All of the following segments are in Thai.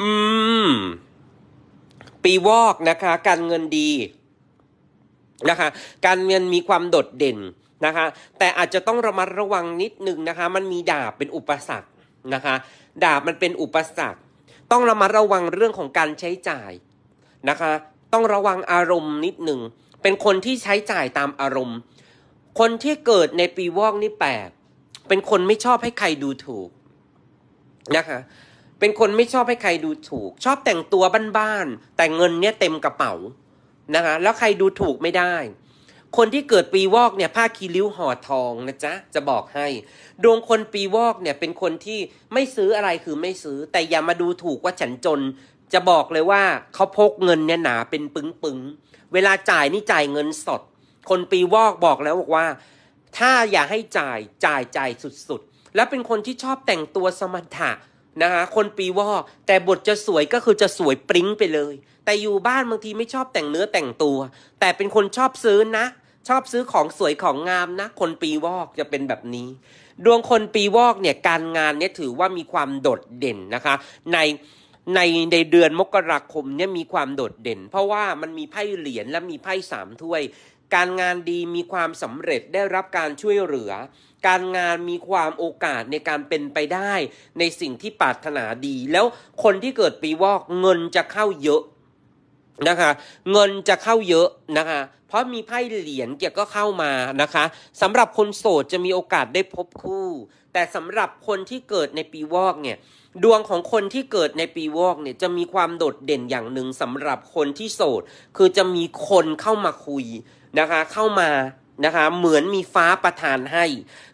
อืม ปีวอกนะคะ การเงินดีนะคะ การเงินมีความโดดเด่นนะคะ แต่อาจจะต้องระมัดระวังนิดนึงนะคะ มันมีดาบเป็นอุปสรรคนะคะดาบมันเป็นอุปสรรคต้องระมัดระวังเรื่องของการใช้จ่ายนะคะ ต้องระวังอารมณ์นิดหนึ่งเป็นคนที่ใช้จ่ายตามอารมณ์ คนที่เกิดในปีวอกนี่แปลกเป็นคนไม่ชอบให้ใครดูถูก นะคะเป็นคนไม่ชอบให้ใครดูถูก ชอบแต่งตัวบ้านๆแต่เงินเนี่ยเต็มกระเป๋านะคะแล้วใครดูถูกไม่ได้ คนที่เกิดปีวอกเนี่ยผ้าคีริ้วห่อทองนะจ๊ะจะบอกให้ ดวงคนปีวอกเนี่ยเป็นคนที่ไม่ซื้ออะไรคือไม่ซื้อ แต่อย่ามาดูถูกว่าฉันจน จะบอกเลยว่าเขาพกเงินเนี่ยหนาเป็นปึ้งๆ เวลาจ่ายนี่จ่ายเงินสด คนปีวอกบอกแล้วบอกว่าถ้าอย่าให้จ่ายจ่ายจ่ายสุดๆแล้วเป็นคนที่ชอบแต่งตัวสมรรถะนะคะคนปีวอกแต่บทจะสวยก็คือจะสวยปริ้งไปเลย แต่อยู่บ้านบางทีไม่ชอบแต่งเนื้อแต่งตัว แต่เป็นคนชอบซื้อนะ ชอบซื้อของสวยของงามนะคนปีวอกจะเป็นแบบนี้ ดวงคนปีวอกเนี่ย การงานเนี่ยถือว่ามีความโดดเด่นนะคะ ในในในเดือนมกราคมเนี่ยมีความโดดเด่น เพราะว่ามันมีไพ่เหรียญและมีไพ่สามถ้วยการงานดีมีความสำเร็จได้รับการช่วยเหลือ การงานมีความโอกาสในการเป็นไปได้ ในสิ่งที่ปรารถนาดี แล้วคนที่เกิดปีวอกเงินจะเข้าเยอะนะคะ เงินจะเข้าเยอะนะคะ เพราะมีไพ่เหรียญเกี่ยวก็เข้ามานะคะสำหรับคนโสดจะมีโอกาสได้พบคู่ แต่สำหรับคนที่เกิดในปีวอกเนี่ย ดวงของคนที่เกิดในปีวอกเนี่ยจะมีความโดดเด่นอย่างหนึ่งสำหรับคนที่โสด คือจะมีคนเข้ามาคุยนะคะเข้ามานะคะเหมือนมีฟ้าประทานให้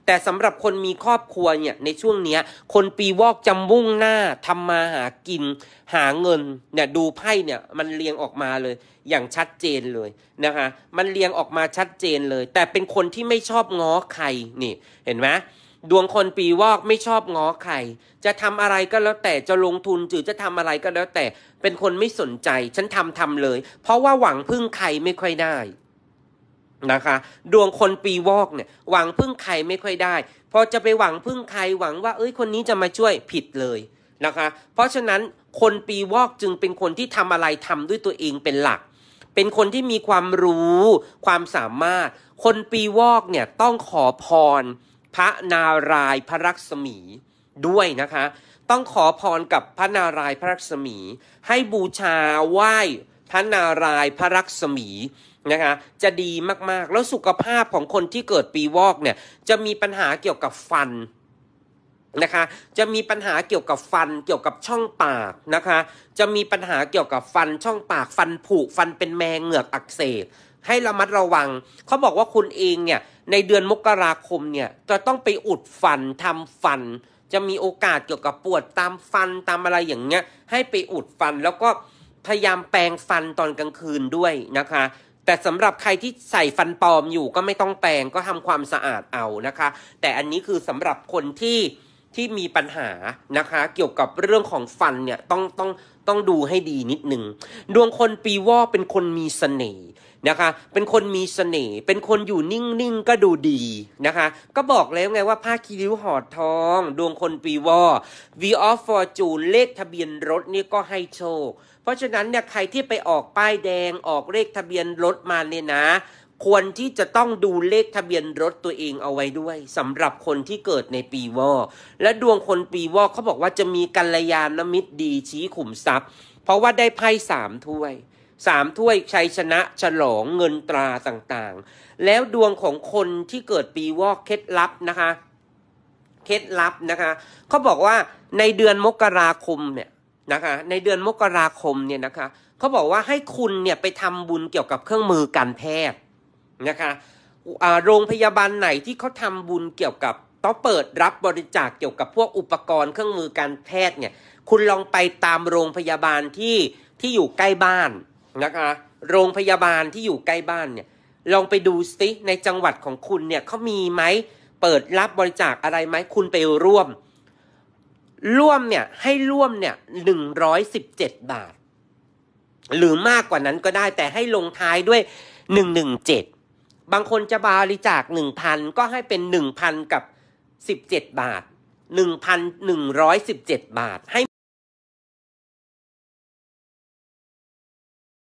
แต่สำหรับคนมีครอบครัวเนี่ยในช่วงเนี้ยคนปีวอกจำมุ่งหน้าทำมาหากิน หาเงินเนี่ยดูไพ่เนี่ยมันเรียงออกมาเลย อย่างชัดเจนเลยนะคะมันเรียงออกมาชัดเจนเลย แต่เป็นคนที่ไม่ชอบง้อใครนี่เห็นไหมดวงคนปีวอกไม่ชอบง้อใครจะทำอะไรก็แล้วแต่จะลงทุนหรือจะทำอะไรก็แล้วแต่เป็นคนไม่สนใจฉันทำทำเลย เพราะว่าหวังพึ่งใครไม่ค่อยได้นะคะดวงคนปีวอกเนี่ยหวังพึ่งใครไม่ค่อยได้พอจะไปหวังพึ่งใครหวังว่าเอ้ยคนนี้จะมาช่วยผิดเลยนะคะเพราะฉะนั้นคนปีวอกจึงเป็นคนที่ทำอะไรทำด้วยตัวเองเป็นหลัก เป็นคนที่มีความรู้ความสามารถ คนปีวอกเนี่ยต้องขอพรพระนารายพระรักษมีด้วยนะคะต้องขอพรกับพระนารายพระรักษมี ให้บูชาไหว้ พระนารายพระรักษมีนะคะจะดีมากๆ แล้วสุขภาพของคนที่เกิดปีวอกเนี่ยจะมีปัญหาเกี่ยวกับฟันนะคะ จะมีปัญหาเกี่ยวกับฟันเกี่ยวกับช่องปากนะคะ จะมีปัญหาเกี่ยวกับฟันช่องปากฟันผุฟันเป็นแมงเหงือกอักเสบให้ระมัดระวัง เขาบอกว่าคุณเองเนี่ยในเดือนมกราคมเนี่ยจะต้องไปอุดฟันทำฟัน จะมีโอกาสเกี่ยวกับปวดตามฟันตามอะไรอย่างเงี้ยให้ไปอุดฟันแล้วก็พยายามแปรงฟันตอนกลางคืนด้วยนะคะแต่สำหรับใครที่ใส่ฟันปลอมอยู่ก็ไม่ต้องแปรงก็ทำความสะอาดเอานะคะ แต่อันนี้คือสำหรับคนที่ที่มีปัญหานะคะเกี่ยวกับเรื่องของฟันเนี่ยต้องต้องต้องดูให้ดีนิดหนึ่งดวงคนปีวอเป็นคนมีสเสน่ห์นะคะเป็นคนมีสเสน่ห์เป็นคนอยู่นิ่งๆ ก็ดูดีนะคะ ก็บอกแล้วไงว่าผ้าคีริ้วหอดทองดวงคนปีวอี V of Fortune เลขทะเบียนรถนี่ก็ให้โชคเพราะฉะนั้นเนี่ยใครที่ไปออกป้ายแดงออกเลขทะเบียนรถมาเนี่ยนะ ควรที่จะต้องดูเลขทะเบียนรถตัวเองเอาไว้ด้วย สำหรับคนที่เกิดในปีวอกและดวงคนปีวอกเขาบอกว่าจะมีกัลยาณมิตรดีชี้ขุมทรัพย์ เพราะว่าได้ไพ่สามถ้วย สามถ้วยชัยชนะฉลองเงินตราต่างๆ แล้วดวงของคนที่เกิดปีวอกเคล็ดลับนะคะ เคล็ดลับนะคะเขาบอกว่าในเดือนมกราคมเนี่ยนะคะในเดือนมกราคมเนี่ยนะคะเขาบอกว่าให้คุณเนี่ยไปทำบุญเกี่ยวกับเครื่องมือการแพทย์นะคะโรงพยาบาลไหนที่เขาทำบุญเกี่ยวกับต้องเปิดรับบริจาคเกี่ยวกับพวกอุปกรณ์ เครื่องมือการแพทย์เนี่ยคุณลองไปตามโรงพยาบาลที่ที่อยู่ใกล้บ้านนะคะโรงพยาบาลที่อยู่ใกล้บ้านเนี่ยลองไปดูสิในจังหวัดของคุณเนี่ยเขามีไหมเปิดรับบริจาคอะไรไหมคุณไปร่วมร่วมเนี่ยให้ร่วมเนี่ยหนึ่งร้อยสิบเจ็ดบาท หรือมากกว่านั้นก็ได้แต่ให้ลงท้ายด้วยหนึ่งหนึ่งเจ็ดบางคนจะบริจาคหนึ่งพันก็ให้เป็นหนึ่งพันกับสิบเจ็ดบาทหนึ่งพันหนึ่งร้อยสิบเจ็ดบาทให้